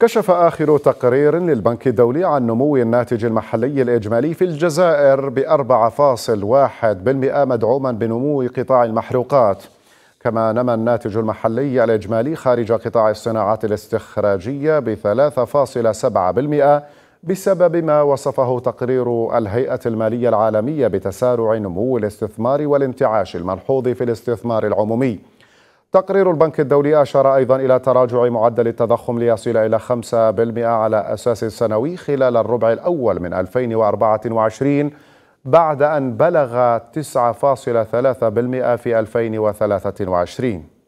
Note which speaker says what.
Speaker 1: كشف آخر تقرير للبنك الدولي عن نمو الناتج المحلي الإجمالي في الجزائر بأربعة فاصل واحد بالمئة مدعوما بنمو قطاع المحروقات كما نما الناتج المحلي الإجمالي خارج قطاع الصناعات الاستخراجية بثلاثة فاصل سبعة بالمئة بسبب ما وصفه تقرير الهيئة المالية العالمية بتسارع نمو الاستثمار والانتعاش الملحوظ في الاستثمار العمومي تقرير البنك الدولي أشار أيضا إلى تراجع معدل التضخم ليصل إلى 5% على أساس سنوي خلال الربع الأول من 2024 بعد أن بلغ 9.3% في 2023